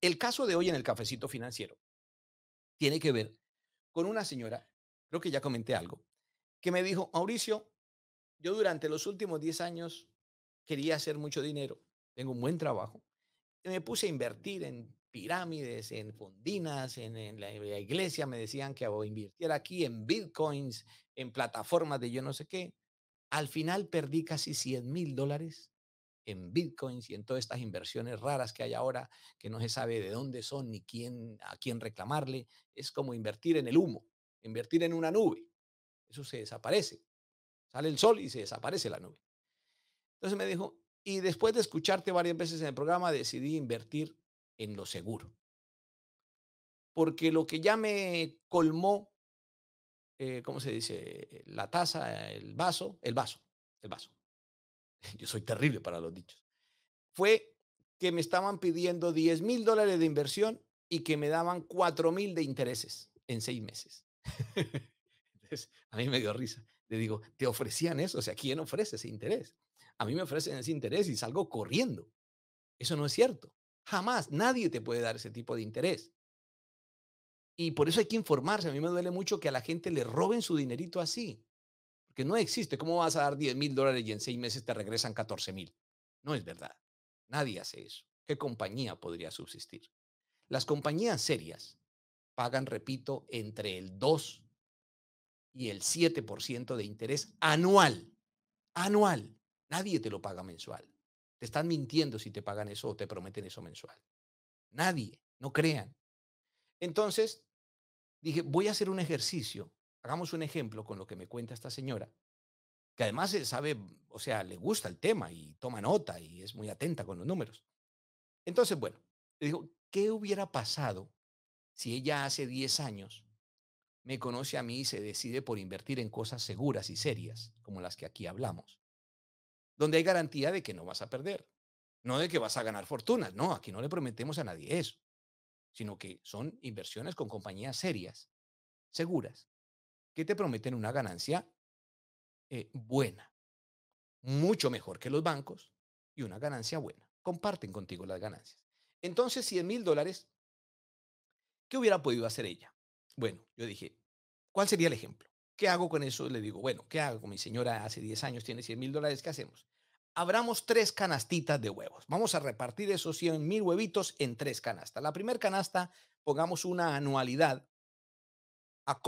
El caso de hoy en el cafecito financiero tiene que ver con una señora, creo que ya comenté algo, que me dijo, Mauricio, yo durante los últimos 10 años quería hacer mucho dinero, tengo un buen trabajo, me puse a invertir en pirámides, en fondinas, en, la, iglesia, me decían que a invirtiera aquí en bitcoins, en plataformas de yo no sé qué. Al final perdí casi 100 mil dólares en bitcoins y en todas estas inversiones raras que hay ahora, que no se sabe de dónde son ni quién, a quién reclamarle. Es como invertir en el humo, invertir en una nube. Eso se desaparece. Sale el sol y se desaparece la nube. Entonces me dijo, y después de escucharte varias veces en el programa, decidí invertir en lo seguro. Porque lo que ya me colmó, eh, ¿cómo se dice? La taza, el vaso, el vaso, el vaso. yo soy terrible para los dichos, fue que me estaban pidiendo 10 mil dólares de inversión y que me daban 4 mil de intereses en seis meses. a mí me dio risa. Le digo, ¿te ofrecían eso? O sea, ¿quién ofrece ese interés? A mí me ofrecen ese interés y salgo corriendo. Eso no es cierto. Jamás nadie te puede dar ese tipo de interés. Y por eso hay que informarse. A mí me duele mucho que a la gente le roben su dinerito así que no existe. ¿Cómo vas a dar 10 mil dólares y en seis meses te regresan 14 mil? No es verdad. Nadie hace eso. ¿Qué compañía podría subsistir? Las compañías serias pagan, repito, entre el 2 y el 7% de interés anual. Anual. Nadie te lo paga mensual. Te están mintiendo si te pagan eso o te prometen eso mensual. Nadie. No crean. Entonces, dije, voy a hacer un ejercicio hagamos un ejemplo con lo que me cuenta esta señora, que además eh, sabe, o sea, le gusta el tema y toma nota y es muy atenta con los números. Entonces, bueno, le digo, ¿qué hubiera pasado si ella hace 10 años me conoce a mí y se decide por invertir en cosas seguras y serias, como las que aquí hablamos, donde hay garantía de que no vas a perder, no de que vas a ganar fortunas, no, aquí no le prometemos a nadie eso, sino que son inversiones con compañías serias, seguras, que te prometen una ganancia eh, buena, mucho mejor que los bancos y una ganancia buena. Comparten contigo las ganancias. Entonces, 100 mil dólares, ¿qué hubiera podido hacer ella? Bueno, yo dije, ¿cuál sería el ejemplo? ¿Qué hago con eso? Le digo, bueno, ¿qué hago? Mi señora hace 10 años tiene 100 mil dólares, ¿qué hacemos? Abramos tres canastitas de huevos. Vamos a repartir esos 100 mil huevitos en tres canastas. La primera canasta, pongamos una anualidad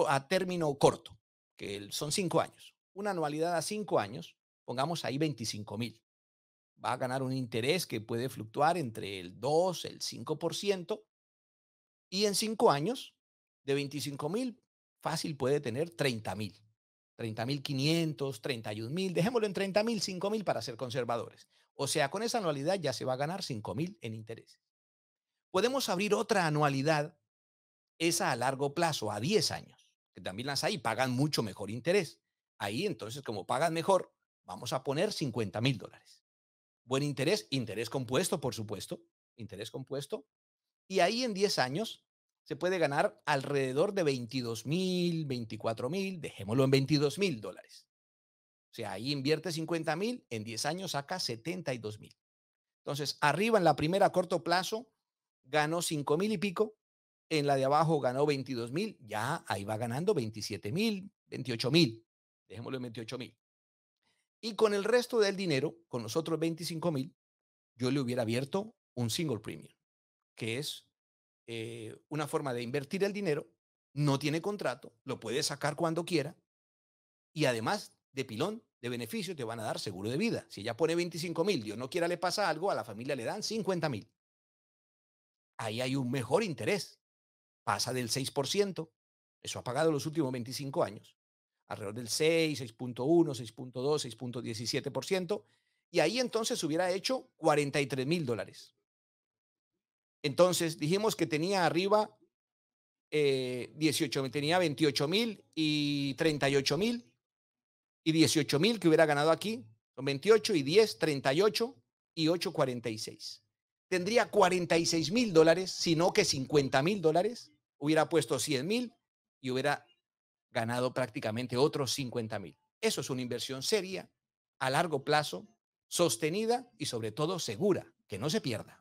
a, término corto, que son cinco años. Una anualidad a cinco años, pongamos ahí 25 mil. Va a ganar un interés que puede fluctuar entre el 2, el 5%, y en cinco años, de 25 mil, fácil puede tener 30 mil. 30.500, 31.000, dejémoslo en 30.000, 5.000 para ser conservadores. O sea, con esa anualidad ya se va a ganar 5.000 en intereses. Podemos abrir otra anualidad esa a largo plazo, a 10 años, que también las hay, pagan mucho mejor interés. Ahí entonces, como pagan mejor, vamos a poner 50 mil dólares. Buen interés, interés compuesto, por supuesto, interés compuesto. Y ahí en 10 años se puede ganar alrededor de 22 mil, 24 mil, dejémoslo en 22 mil dólares. O sea, ahí invierte 50 mil, en 10 años saca 72 mil. Entonces, arriba en la primera corto plazo ganó 5 mil y pico, en la de abajo ganó 22 mil, ya ahí va ganando 27 mil, 28 mil, dejémoslo en 28 mil. Y con el resto del dinero, con los otros 25 mil, yo le hubiera abierto un single premium, que es eh, una forma de invertir el dinero, no tiene contrato, lo puede sacar cuando quiera y además de pilón de beneficio te van a dar seguro de vida. Si ella pone 25 mil, yo no quiera le pasa algo, a la familia le dan 50 mil. Ahí hay un mejor interés pasa del 6%, eso ha pagado los últimos 25 años, alrededor del 6, 6.1, 6.2, 6.17%, y ahí entonces hubiera hecho 43 mil dólares. Entonces dijimos que tenía arriba eh, 18, tenía 28 mil y 38 mil y 18 mil que hubiera ganado aquí, son 28 y 10, 38 y 8, 46. Tendría 46 mil dólares, sino que 50 mil dólares hubiera puesto 100 mil y hubiera ganado prácticamente otros 50 mil. Eso es una inversión seria, a largo plazo, sostenida y sobre todo segura, que no se pierda.